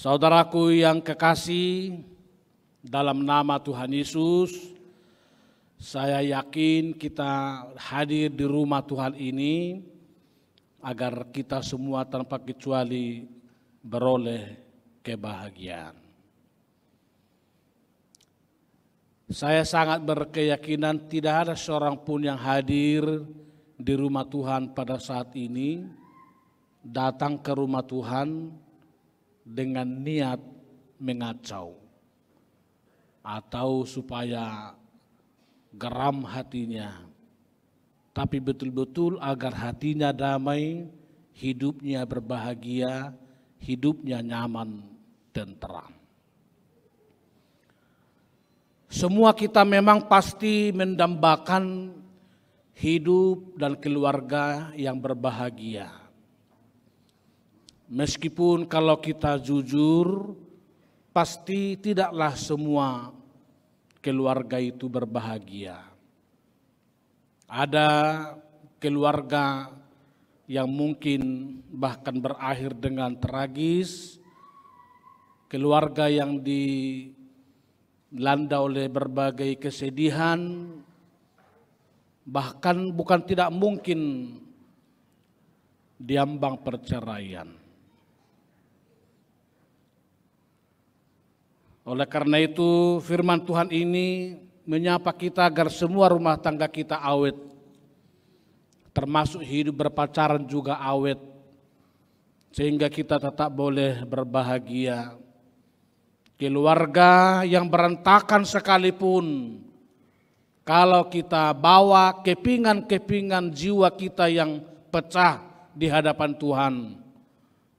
Saudaraku yang kekasih, dalam nama Tuhan Yesus, saya yakin kita hadir di rumah Tuhan ini agar kita semua tanpa kecuali beroleh kebahagiaan. Saya sangat berkeyakinan tidak ada seorang pun yang hadir di rumah Tuhan pada saat ini, datang ke rumah Tuhan dengan niat mengacau atau supaya geram hatinya tapi betul-betul agar hatinya damai, hidupnya berbahagia, hidupnya nyaman dan terang. Semua kita memang pasti mendambakan hidup dan keluarga yang berbahagia. Meskipun kalau kita jujur, pasti tidaklah semua keluarga itu berbahagia. Ada keluarga yang mungkin bahkan berakhir dengan tragis, keluarga yang dilanda oleh berbagai kesedihan, bahkan bukan tidak mungkin diambang perceraian. Oleh karena itu firman Tuhan ini menyapa kita agar semua rumah tangga kita awet. Termasuk hidup berpacaran juga awet. Sehingga kita tetap boleh berbahagia. Keluarga yang berantakan sekalipun, kalau kita bawa kepingan-kepingan jiwa kita yang pecah di hadapan Tuhan,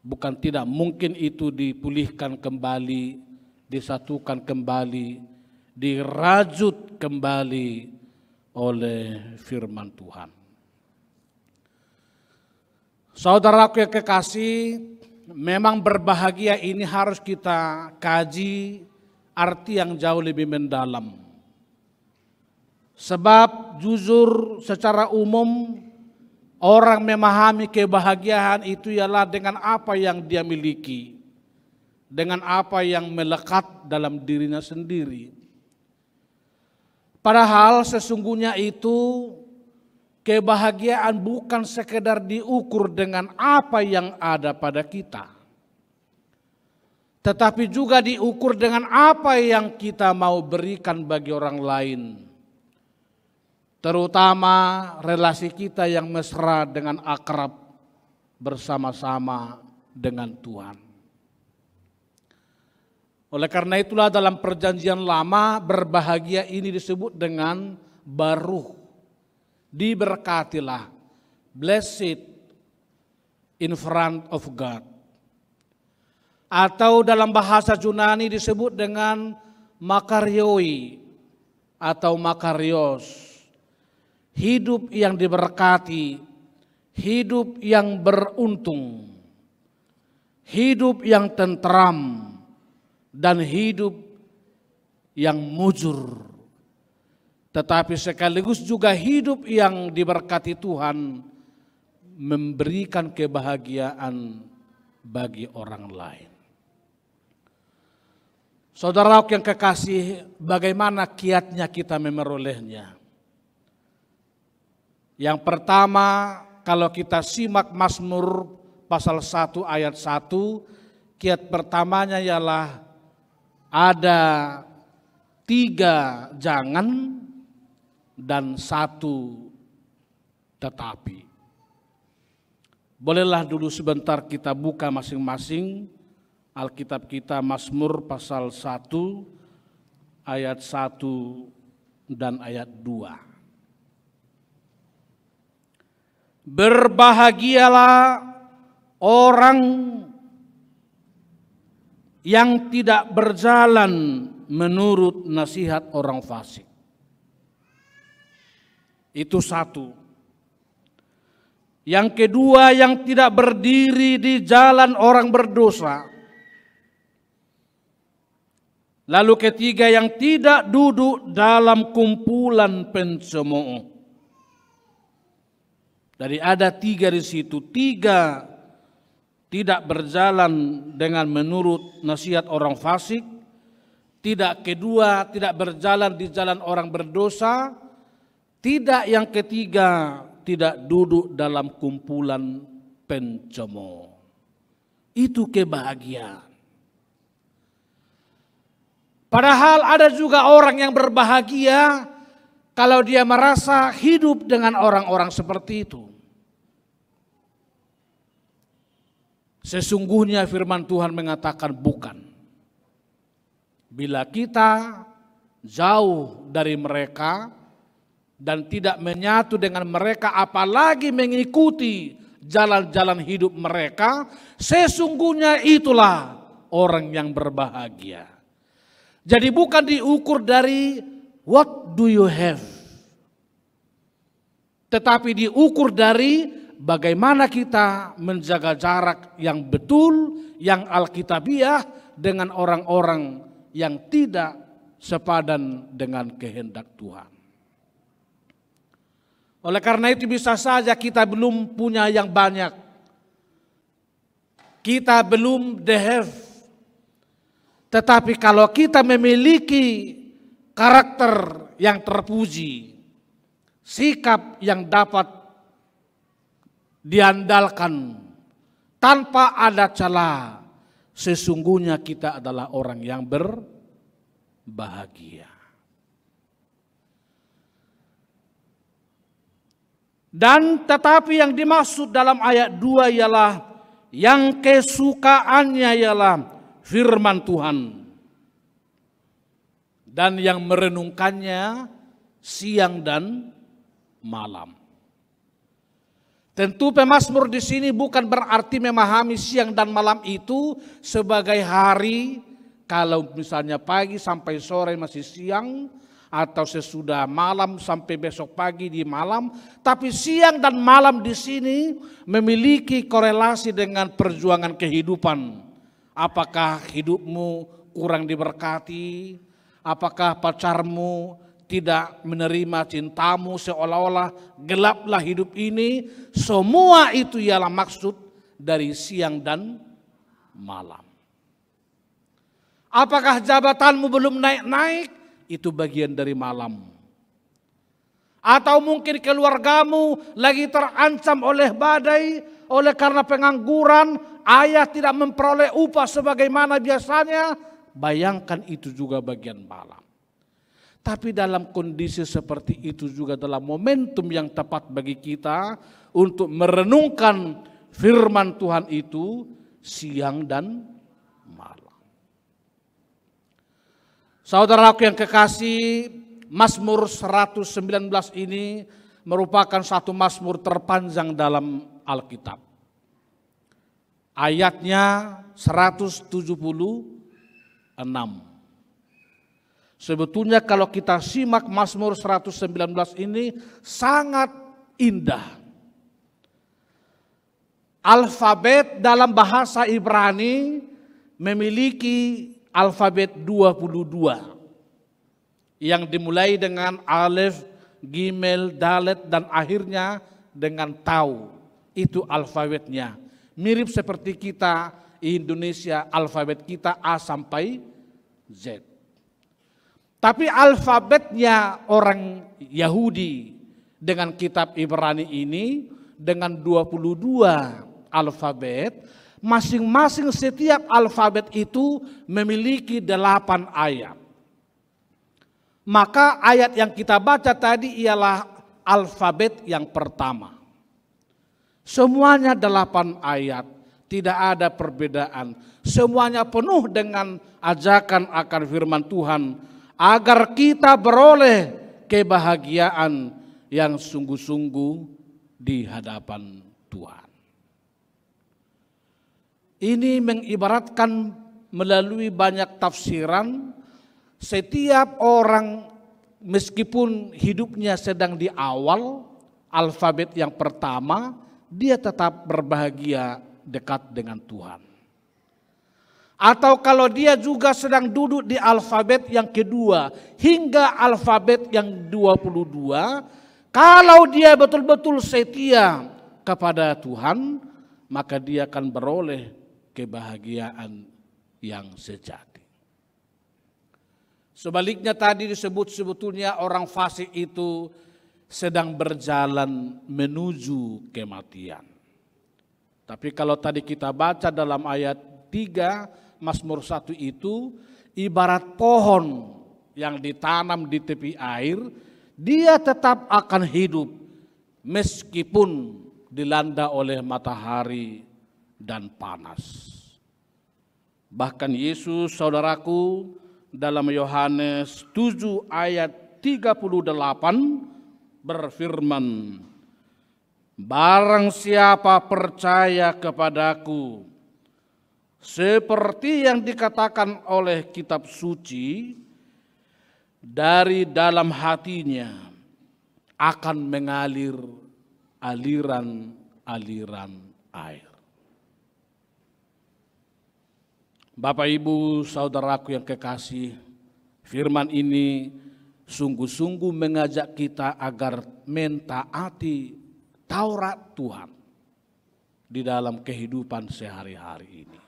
bukan tidak mungkin itu dipulihkan kembali disatukan kembali, dirajut kembali oleh firman Tuhan. Saudara Saudaraku yang kekasih, memang berbahagia ini harus kita kaji arti yang jauh lebih mendalam. Sebab jujur secara umum orang memahami kebahagiaan itu ialah dengan apa yang dia miliki dengan apa yang melekat dalam dirinya sendiri. Padahal sesungguhnya itu kebahagiaan bukan sekedar diukur dengan apa yang ada pada kita. Tetapi juga diukur dengan apa yang kita mau berikan bagi orang lain. Terutama relasi kita yang mesra dengan akrab bersama-sama dengan Tuhan. Oleh karena itulah dalam perjanjian lama berbahagia ini disebut dengan baru. Diberkatilah. Blessed in front of God. Atau dalam bahasa Yunani disebut dengan makarioi atau makarios. Hidup yang diberkati, hidup yang beruntung, hidup yang tentram, dan hidup yang mujur. Tetapi sekaligus juga hidup yang diberkati Tuhan memberikan kebahagiaan bagi orang lain. Saudara yang kekasih, bagaimana kiatnya kita memerolehnya? Yang pertama, kalau kita simak Mazmur pasal 1 ayat 1, kiat pertamanya ialah ada tiga jangan dan satu tetapi. Bolehlah dulu sebentar kita buka masing-masing Alkitab kita Mazmur pasal 1 ayat 1 dan ayat 2. Berbahagialah orang yang tidak berjalan menurut nasihat orang fasik. Itu satu. Yang kedua yang tidak berdiri di jalan orang berdosa. Lalu ketiga yang tidak duduk dalam kumpulan pencemooh. Dari ada tiga di situ, tiga tidak berjalan dengan menurut nasihat orang fasik, tidak kedua tidak berjalan di jalan orang berdosa, tidak yang ketiga tidak duduk dalam kumpulan pencemooh. Itu kebahagiaan. Padahal ada juga orang yang berbahagia kalau dia merasa hidup dengan orang-orang seperti itu. Sesungguhnya firman Tuhan mengatakan bukan. Bila kita jauh dari mereka dan tidak menyatu dengan mereka apalagi mengikuti jalan-jalan hidup mereka, sesungguhnya itulah orang yang berbahagia. Jadi bukan diukur dari what do you have, tetapi diukur dari bagaimana kita menjaga jarak yang betul, yang alkitabiah dengan orang-orang yang tidak sepadan dengan kehendak Tuhan. Oleh karena itu bisa saja kita belum punya yang banyak. Kita belum the have. Tetapi kalau kita memiliki karakter yang terpuji, sikap yang dapat diandalkan tanpa ada celah. Sesungguhnya kita adalah orang yang berbahagia. Dan tetapi yang dimaksud dalam ayat 2 ialah yang kesukaannya ialah firman Tuhan. Dan yang merenungkannya siang dan malam. Tentu pemasmur di sini bukan berarti memahami siang dan malam itu sebagai hari. Kalau misalnya pagi sampai sore masih siang atau sesudah malam sampai besok pagi di malam, tapi siang dan malam di sini memiliki korelasi dengan perjuangan kehidupan. Apakah hidupmu kurang diberkati? Apakah pacarmu tidak menerima cintamu seolah-olah gelaplah hidup ini. Semua itu ialah maksud dari siang dan malam. Apakah jabatanmu belum naik-naik? Itu bagian dari malam. Atau mungkin keluargamu lagi terancam oleh badai, oleh karena pengangguran, ayah tidak memperoleh upah sebagaimana biasanya. Bayangkan itu juga bagian malam. Tapi dalam kondisi seperti itu juga adalah momentum yang tepat bagi kita untuk merenungkan firman Tuhan itu siang dan malam. Saudara aku yang kekasih, Mazmur 119 ini merupakan satu mazmur terpanjang dalam Alkitab. Ayatnya 176 Sebetulnya kalau kita simak Mazmur 119 ini sangat indah. Alfabet dalam bahasa Ibrani memiliki alfabet 22 yang dimulai dengan alef, gimel, dalet dan akhirnya dengan tau. Itu alfabetnya. Mirip seperti kita Indonesia alfabet kita A sampai Z. Tapi alfabetnya orang Yahudi dengan kitab Ibrani ini dengan 22 alfabet, masing-masing setiap alfabet itu memiliki 8 ayat. Maka ayat yang kita baca tadi ialah alfabet yang pertama. Semuanya delapan ayat, tidak ada perbedaan. Semuanya penuh dengan ajakan akan firman Tuhan agar kita beroleh kebahagiaan yang sungguh-sungguh di hadapan Tuhan. Ini mengibaratkan melalui banyak tafsiran setiap orang meskipun hidupnya sedang di awal alfabet yang pertama dia tetap berbahagia dekat dengan Tuhan. Atau kalau dia juga sedang duduk di alfabet yang kedua hingga alfabet yang 22, kalau dia betul-betul setia kepada Tuhan, maka dia akan beroleh kebahagiaan yang sejati. Sebaliknya tadi disebut sebetulnya orang fasik itu sedang berjalan menuju kematian. Tapi kalau tadi kita baca dalam ayat 3, Mazmur satu itu ibarat pohon yang ditanam di tepi air, dia tetap akan hidup meskipun dilanda oleh matahari dan panas. Bahkan Yesus saudaraku dalam Yohanes 7 ayat 38 berfirman, Barang siapa percaya kepadaku, seperti yang dikatakan oleh kitab suci, dari dalam hatinya akan mengalir aliran-aliran air. Bapak Ibu, saudaraku yang kekasih, firman ini sungguh-sungguh mengajak kita agar mentaati Taurat Tuhan di dalam kehidupan sehari-hari ini.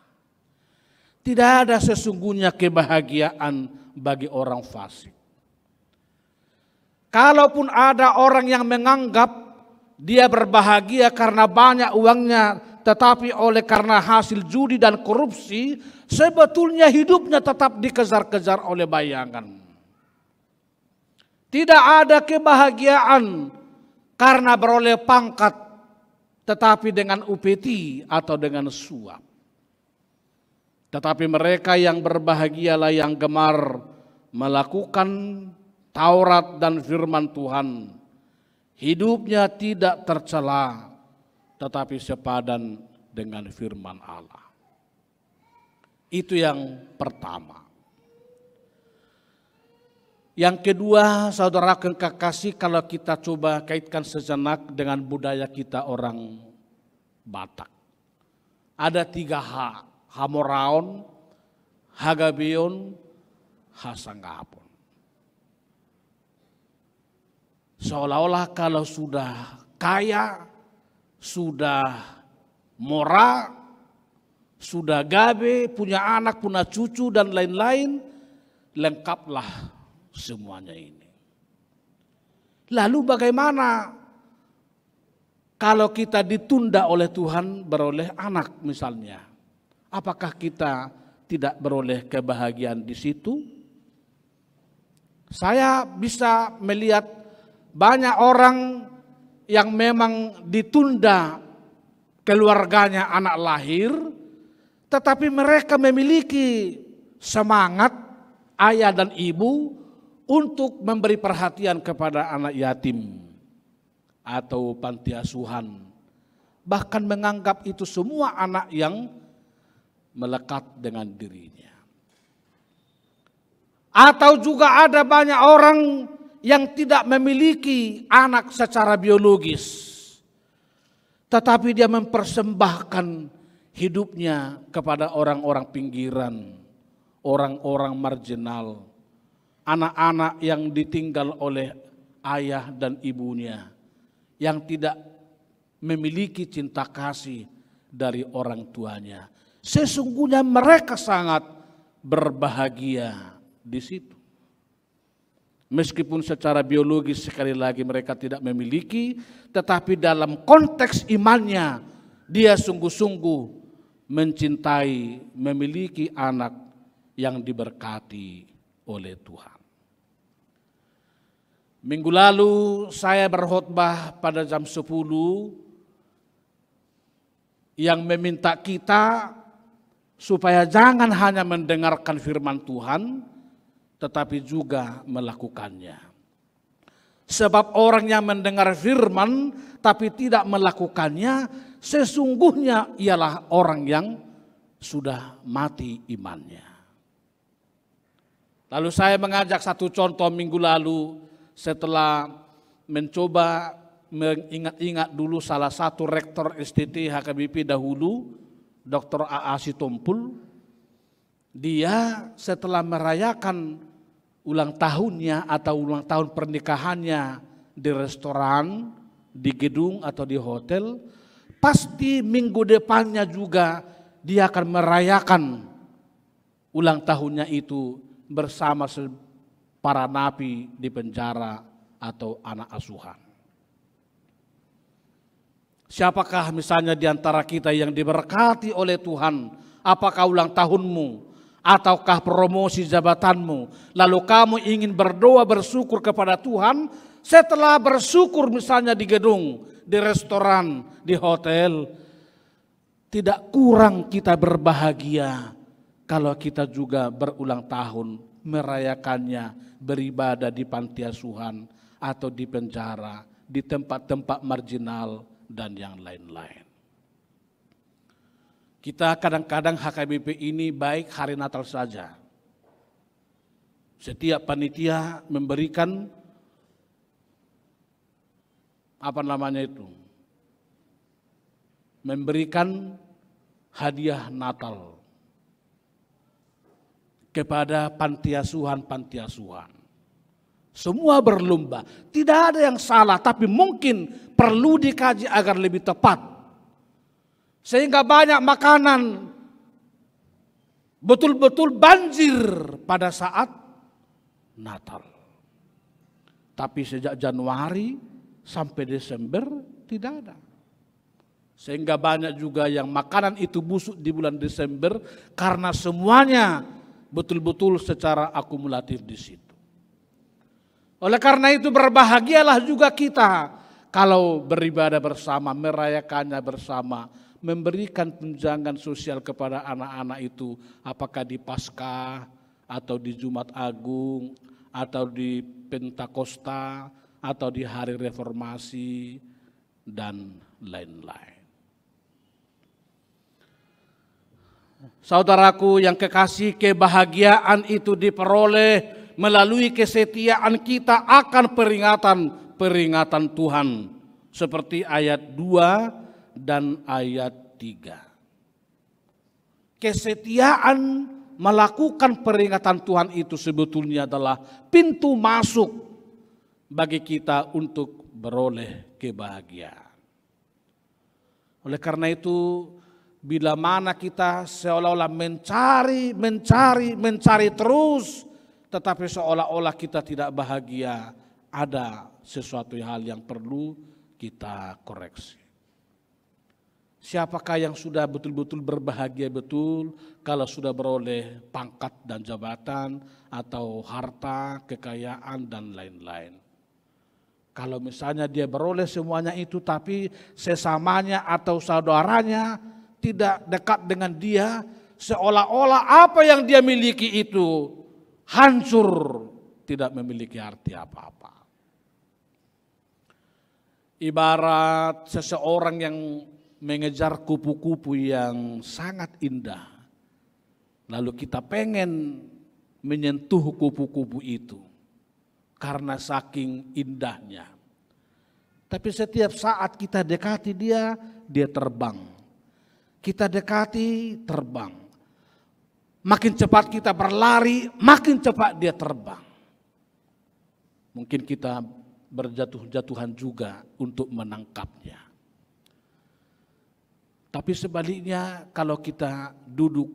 Tidak ada sesungguhnya kebahagiaan bagi orang fasik. Kalaupun ada orang yang menganggap dia berbahagia karena banyak uangnya, tetapi oleh karena hasil judi dan korupsi, sebetulnya hidupnya tetap dikejar-kejar oleh bayangan. Tidak ada kebahagiaan karena beroleh pangkat, tetapi dengan upeti atau dengan suap. Tetapi mereka yang berbahagialah yang gemar melakukan Taurat dan firman Tuhan. Hidupnya tidak tercela, tetapi sepadan dengan firman Allah. Itu yang pertama. Yang kedua, saudara kekasih, kalau kita coba kaitkan sejenak dengan budaya kita orang Batak. Ada tiga hak Hamoraon, Hagabion, Hasangapon. Seolah-olah kalau sudah kaya, sudah mora, sudah gabe, punya anak, punya cucu dan lain-lain, lengkaplah semuanya ini. Lalu bagaimana kalau kita ditunda oleh Tuhan beroleh anak misalnya? Apakah kita tidak beroleh kebahagiaan di situ? Saya bisa melihat banyak orang yang memang ditunda keluarganya anak lahir, tetapi mereka memiliki semangat ayah dan ibu untuk memberi perhatian kepada anak yatim atau panti asuhan. Bahkan menganggap itu semua anak yang melekat dengan dirinya. Atau juga ada banyak orang yang tidak memiliki anak secara biologis. Tetapi dia mempersembahkan hidupnya kepada orang-orang pinggiran, orang-orang marginal, anak-anak yang ditinggal oleh ayah dan ibunya, yang tidak memiliki cinta kasih dari orang tuanya Sesungguhnya mereka sangat berbahagia di situ. Meskipun secara biologis sekali lagi mereka tidak memiliki, tetapi dalam konteks imannya dia sungguh-sungguh mencintai, memiliki anak yang diberkati oleh Tuhan. Minggu lalu saya berkhotbah pada jam 10 yang meminta kita supaya jangan hanya mendengarkan firman Tuhan, tetapi juga melakukannya. Sebab orang yang mendengar firman tapi tidak melakukannya, sesungguhnya ialah orang yang sudah mati imannya. Lalu saya mengajak satu contoh minggu lalu setelah mencoba mengingat-ingat dulu salah satu rektor STT HKBP dahulu Dr. A.A. Sitompul, dia setelah merayakan ulang tahunnya atau ulang tahun pernikahannya di restoran, di gedung atau di hotel, pasti minggu depannya juga dia akan merayakan ulang tahunnya itu bersama para napi di penjara atau anak asuhan. Siapakah misalnya di antara kita yang diberkati oleh Tuhan? Apakah ulang tahunmu? Ataukah promosi jabatanmu? Lalu kamu ingin berdoa bersyukur kepada Tuhan setelah bersyukur misalnya di gedung, di restoran, di hotel. Tidak kurang kita berbahagia kalau kita juga berulang tahun merayakannya beribadah di panti asuhan atau di penjara, di tempat-tempat marginal dan yang lain-lain. Kita kadang-kadang HKBP ini baik hari Natal saja. Setiap panitia memberikan apa namanya itu? Memberikan hadiah Natal kepada panti asuhan-panti asuhan. Semua berlomba. Tidak ada yang salah, tapi mungkin perlu dikaji agar lebih tepat. Sehingga banyak makanan betul-betul banjir pada saat Natal. Tapi sejak Januari sampai Desember tidak ada. Sehingga banyak juga yang makanan itu busuk di bulan Desember karena semuanya betul-betul secara akumulatif di situ. Oleh karena itu berbahagialah juga kita kalau beribadah bersama, merayakannya bersama, memberikan tunjangan sosial kepada anak-anak itu, apakah di pasca atau di Jumat Agung atau di Pentakosta atau di hari reformasi dan lain-lain. Saudaraku yang kekasih, kebahagiaan itu diperoleh melalui kesetiaan kita akan peringatan-peringatan Tuhan seperti ayat 2 dan ayat 3. Kesetiaan melakukan peringatan Tuhan itu sebetulnya adalah pintu masuk bagi kita untuk beroleh kebahagiaan. Oleh karena itu, bila mana kita seolah-olah mencari, mencari, mencari terus tetapi seolah-olah kita tidak bahagia, ada sesuatu hal yang perlu kita koreksi. Siapakah yang sudah betul-betul berbahagia betul kalau sudah beroleh pangkat dan jabatan atau harta, kekayaan dan lain-lain. Kalau misalnya dia beroleh semuanya itu tapi sesamanya atau saudaranya tidak dekat dengan dia seolah-olah apa yang dia miliki itu hancur, tidak memiliki arti apa-apa. Ibarat seseorang yang mengejar kupu-kupu yang sangat indah, lalu kita pengen menyentuh kupu-kupu itu karena saking indahnya. Tapi setiap saat kita dekati dia, dia terbang. Kita dekati, terbang. Makin cepat kita berlari, makin cepat dia terbang. Mungkin kita berjatuh-jatuhan juga untuk menangkapnya. Tapi sebaliknya kalau kita duduk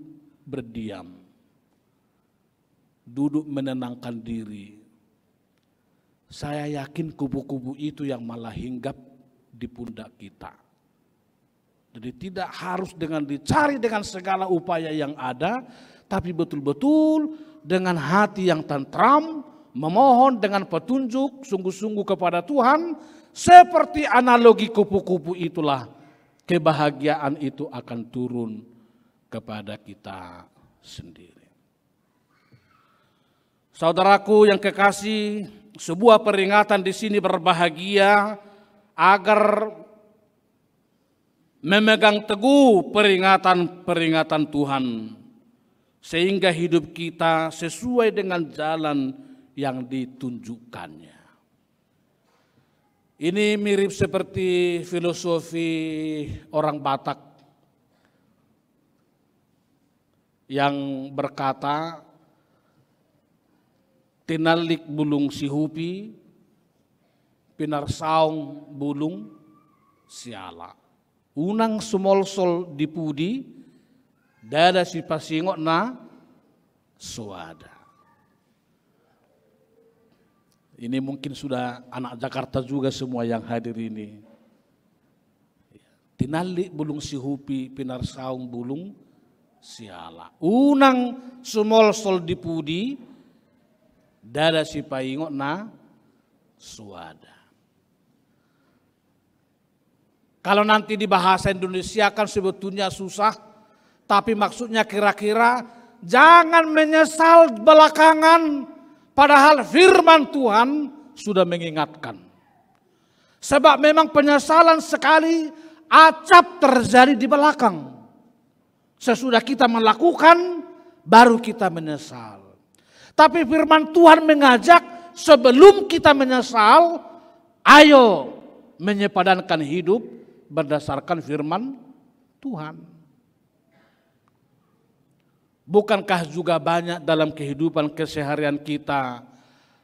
berdiam, duduk menenangkan diri, saya yakin kubu-kubu itu yang malah hinggap di pundak kita. Jadi tidak harus dengan dicari dengan segala upaya yang ada, tapi betul-betul dengan hati yang tentram, memohon dengan petunjuk sungguh-sungguh kepada Tuhan, seperti analogi kupu-kupu itulah kebahagiaan itu akan turun kepada kita sendiri. Saudaraku yang kekasih, sebuah peringatan di sini berbahagia agar memegang teguh peringatan-peringatan Tuhan sehingga hidup kita sesuai dengan jalan yang ditunjukkannya. Ini mirip seperti filosofi orang Batak yang berkata tinalik bulung sihupi pinarsaung bulung siala unang sumolsol dipudi dada si pasingok na suada. Ini mungkin sudah anak Jakarta juga semua yang hadir ini. Tinali bulung si hupi, pinar saung bulung siala. Unang sumol sol dipudi, dada si paingo na suada. Kalau nanti di bahasa Indonesia kan sebetulnya susah tapi maksudnya kira-kira jangan menyesal belakangan padahal firman Tuhan sudah mengingatkan. Sebab memang penyesalan sekali acap terjadi di belakang. Sesudah kita melakukan baru kita menyesal. Tapi firman Tuhan mengajak sebelum kita menyesal, ayo menyepadankan hidup berdasarkan firman Tuhan. Bukankah juga banyak dalam kehidupan keseharian kita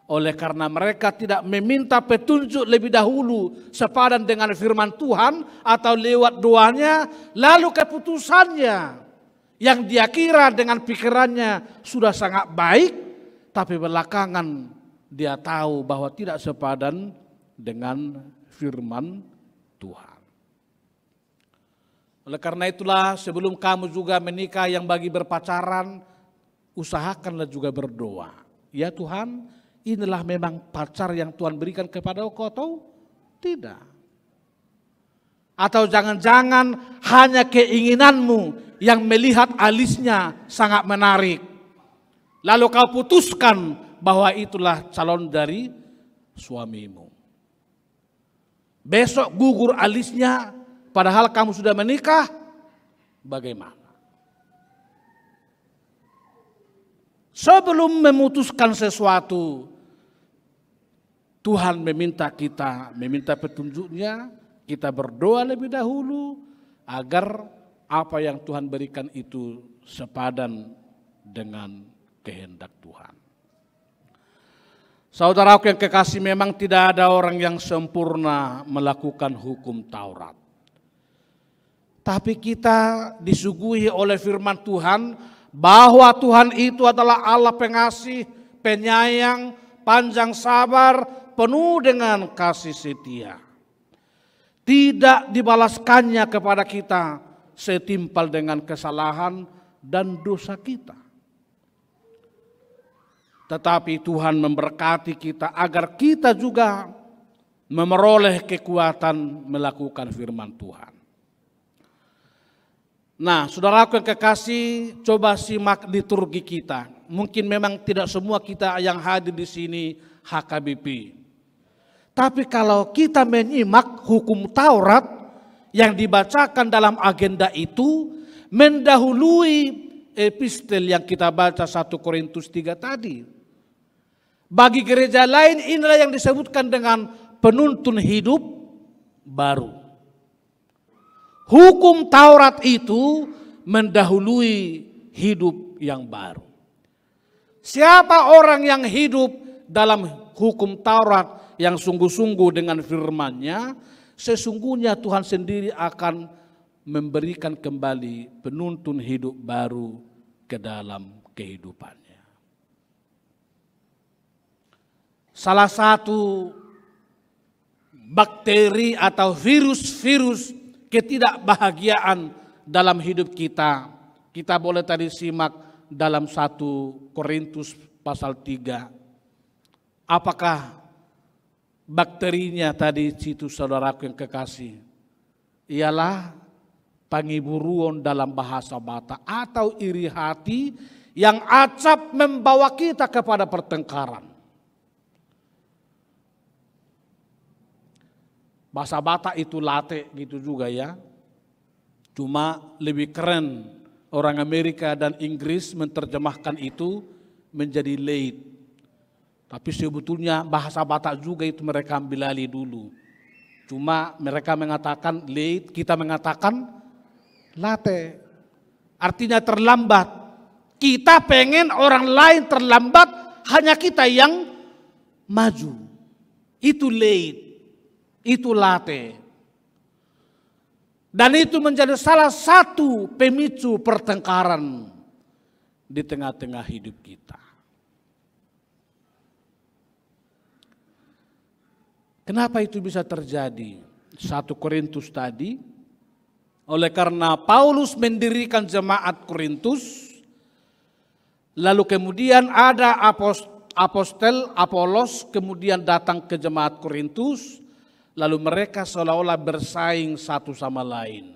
oleh karena mereka tidak meminta petunjuk lebih dahulu sepadan dengan firman Tuhan atau lewat doanya lalu keputusannya yang dia kira dengan pikirannya sudah sangat baik tapi belakangan dia tahu bahwa tidak sepadan dengan firman Tuhan. Oleh karena itulah sebelum kamu juga menikah yang bagi berpacaran, usahakanlah juga berdoa. Ya Tuhan, inilah memang pacar yang Tuhan berikan kepada kau atau tidak. Atau jangan-jangan hanya keinginanmu yang melihat alisnya sangat menarik. Lalu kau putuskan bahwa itulah calon dari suamimu. Besok gugur alisnya, padahal kamu sudah menikah, bagaimana? Sebelum memutuskan sesuatu, Tuhan meminta kita, meminta petunjuknya, kita berdoa lebih dahulu agar apa yang Tuhan berikan itu sepadan dengan kehendak Tuhan. Saudara-saudara yang kekasih memang tidak ada orang yang sempurna melakukan hukum Taurat. Tapi kita disuguhi oleh firman Tuhan bahwa Tuhan itu adalah Allah pengasih, penyayang, panjang sabar, penuh dengan kasih setia. Tidak dibalaskannya kepada kita setimpal dengan kesalahan dan dosa kita. Tetapi Tuhan memberkati kita agar kita juga memperoleh kekuatan melakukan firman Tuhan. Nah, saudara aku yang kekasih, coba simak liturgi kita. Mungkin memang tidak semua kita yang hadir di sini HKBP. Tapi kalau kita menyimak hukum Taurat yang dibacakan dalam agenda itu mendahului epistel yang kita baca 1 Korintus 3 tadi. Bagi gereja lain inilah yang disebutkan dengan penuntun hidup baru hukum Taurat itu mendahului hidup yang baru. Siapa orang yang hidup dalam hukum Taurat yang sungguh-sungguh dengan firman-Nya, sesungguhnya Tuhan sendiri akan memberikan kembali penuntun hidup baru ke dalam kehidupannya. Salah satu bakteri atau virus-virus ketidakbahagiaan dalam hidup kita. Kita boleh tadi simak dalam 1 Korintus pasal 3. Apakah bakterinya tadi situ saudaraku yang kekasih? Ialah pangiburuan dalam bahasa bata atau iri hati yang acap membawa kita kepada pertengkaran. Bahasa Batak itu late gitu juga ya. Cuma lebih keren orang Amerika dan Inggris menerjemahkan itu menjadi late. Tapi sebetulnya bahasa Batak juga itu mereka ambil alih dulu. Cuma mereka mengatakan late, kita mengatakan late. Artinya terlambat. Kita pengen orang lain terlambat, hanya kita yang maju. Itu late itu late, Dan itu menjadi salah satu pemicu pertengkaran di tengah-tengah hidup kita. Kenapa itu bisa terjadi? Satu Korintus tadi, oleh karena Paulus mendirikan jemaat Korintus, lalu kemudian ada apostel Apolos kemudian datang ke jemaat Korintus, lalu mereka seolah-olah bersaing satu sama lain.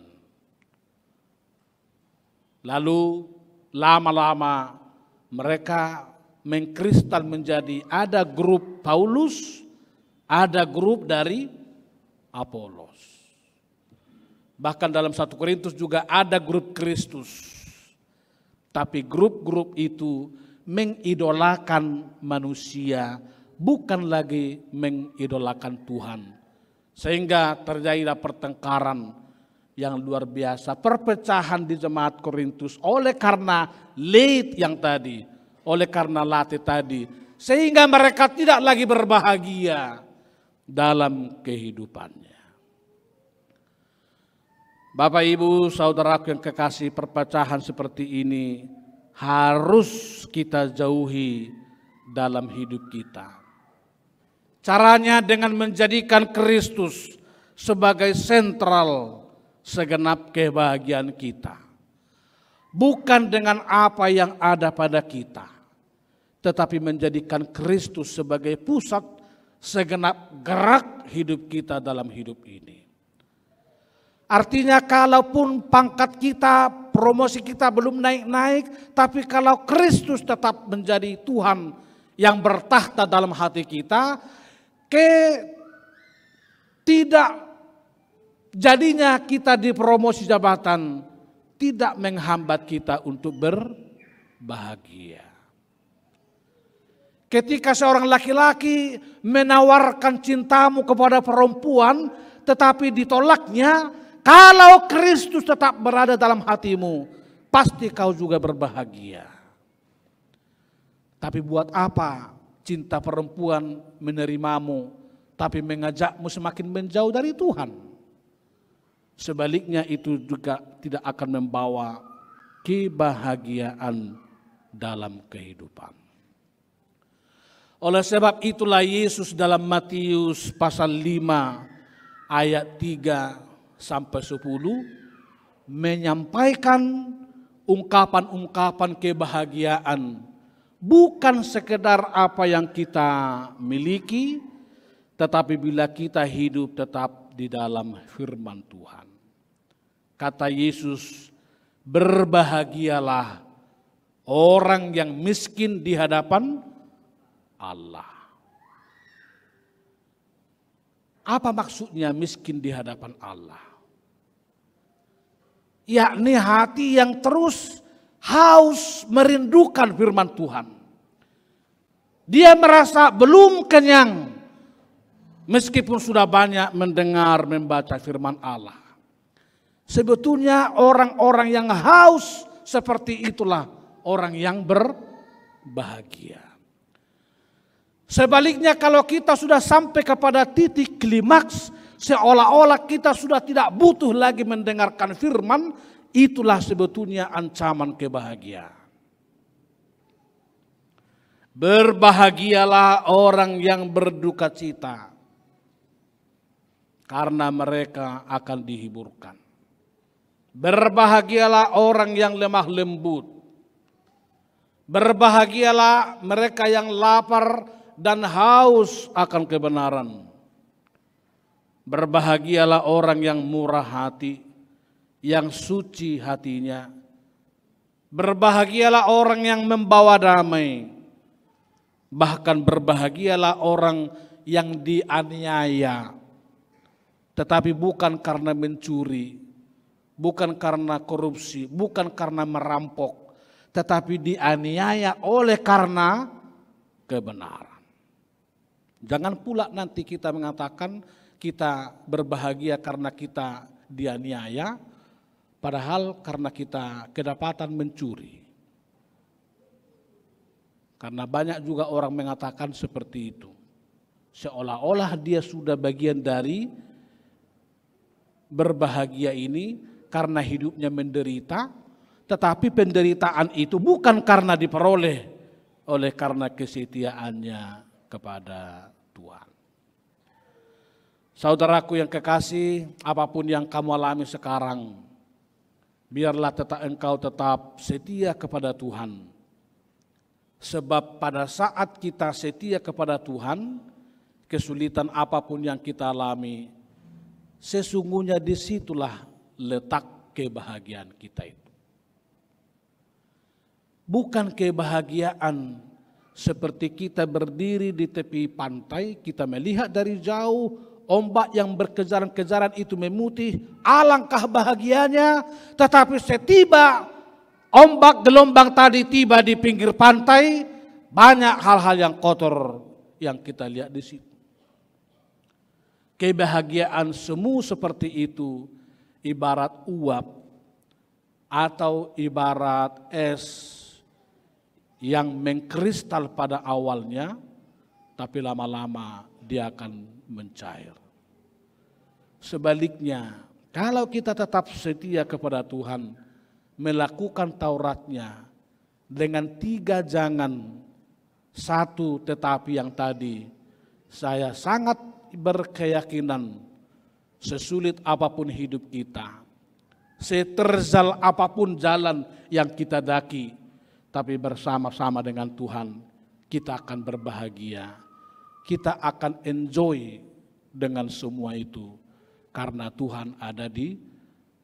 Lalu lama-lama mereka mengkristal menjadi ada grup Paulus, ada grup dari Apolos. Bahkan dalam satu Korintus juga ada grup Kristus. Tapi grup-grup itu mengidolakan manusia, bukan lagi mengidolakan Tuhan. Sehingga terjadilah pertengkaran yang luar biasa. Perpecahan di jemaat Korintus oleh karena lead yang tadi. Oleh karena latih tadi. Sehingga mereka tidak lagi berbahagia dalam kehidupannya. Bapak ibu saudaraku yang kekasih perpecahan seperti ini harus kita jauhi dalam hidup kita. Caranya dengan menjadikan Kristus sebagai sentral segenap kebahagiaan kita. Bukan dengan apa yang ada pada kita, tetapi menjadikan Kristus sebagai pusat segenap gerak hidup kita dalam hidup ini. Artinya kalaupun pangkat kita, promosi kita belum naik-naik, tapi kalau Kristus tetap menjadi Tuhan yang bertahta dalam hati kita, ke tidak jadinya kita dipromosi jabatan tidak menghambat kita untuk berbahagia. Ketika seorang laki-laki menawarkan cintamu kepada perempuan tetapi ditolaknya, kalau Kristus tetap berada dalam hatimu, pasti kau juga berbahagia. Tapi buat apa cinta perempuan menerimamu, tapi mengajakmu semakin menjauh dari Tuhan. Sebaliknya itu juga tidak akan membawa kebahagiaan dalam kehidupan. Oleh sebab itulah Yesus dalam Matius pasal 5 ayat 3 sampai 10 menyampaikan ungkapan-ungkapan kebahagiaan bukan sekedar apa yang kita miliki, tetapi bila kita hidup tetap di dalam firman Tuhan. Kata Yesus, berbahagialah orang yang miskin di hadapan Allah. Apa maksudnya miskin di hadapan Allah? Yakni hati yang terus haus merindukan firman Tuhan. Dia merasa belum kenyang meskipun sudah banyak mendengar membaca firman Allah. Sebetulnya orang-orang yang haus seperti itulah orang yang berbahagia. Sebaliknya kalau kita sudah sampai kepada titik klimaks seolah-olah kita sudah tidak butuh lagi mendengarkan firman Itulah sebetulnya ancaman kebahagiaan. Berbahagialah orang yang berduka cita, karena mereka akan dihiburkan. Berbahagialah orang yang lemah lembut, berbahagialah mereka yang lapar dan haus akan kebenaran. Berbahagialah orang yang murah hati, yang suci hatinya. Berbahagialah orang yang membawa damai. Bahkan berbahagialah orang yang dianiaya. Tetapi bukan karena mencuri, bukan karena korupsi, bukan karena merampok, tetapi dianiaya oleh karena kebenaran. Jangan pula nanti kita mengatakan kita berbahagia karena kita dianiaya, Padahal karena kita kedapatan mencuri. Karena banyak juga orang mengatakan seperti itu. Seolah-olah dia sudah bagian dari berbahagia ini karena hidupnya menderita, tetapi penderitaan itu bukan karena diperoleh, oleh karena kesetiaannya kepada Tuhan. Saudaraku yang kekasih, apapun yang kamu alami sekarang, biarlah tetap engkau tetap setia kepada Tuhan. Sebab pada saat kita setia kepada Tuhan, kesulitan apapun yang kita alami, sesungguhnya disitulah letak kebahagiaan kita itu. Bukan kebahagiaan seperti kita berdiri di tepi pantai, kita melihat dari jauh, Ombak yang berkejaran-kejaran itu memutih, alangkah bahagianya. Tetapi setiba ombak gelombang tadi tiba di pinggir pantai, banyak hal-hal yang kotor yang kita lihat di situ. Kebahagiaan semu seperti itu ibarat uap atau ibarat es yang mengkristal pada awalnya, tapi lama-lama dia akan mencair. Sebaliknya, kalau kita tetap setia kepada Tuhan, melakukan Tauratnya dengan tiga jangan, satu tetapi yang tadi, saya sangat berkeyakinan sesulit apapun hidup kita, seterzal apapun jalan yang kita daki, tapi bersama-sama dengan Tuhan kita akan berbahagia kita akan enjoy dengan semua itu karena Tuhan ada di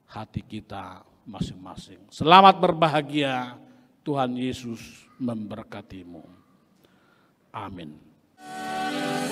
hati kita masing-masing. Selamat berbahagia, Tuhan Yesus memberkatimu. Amin.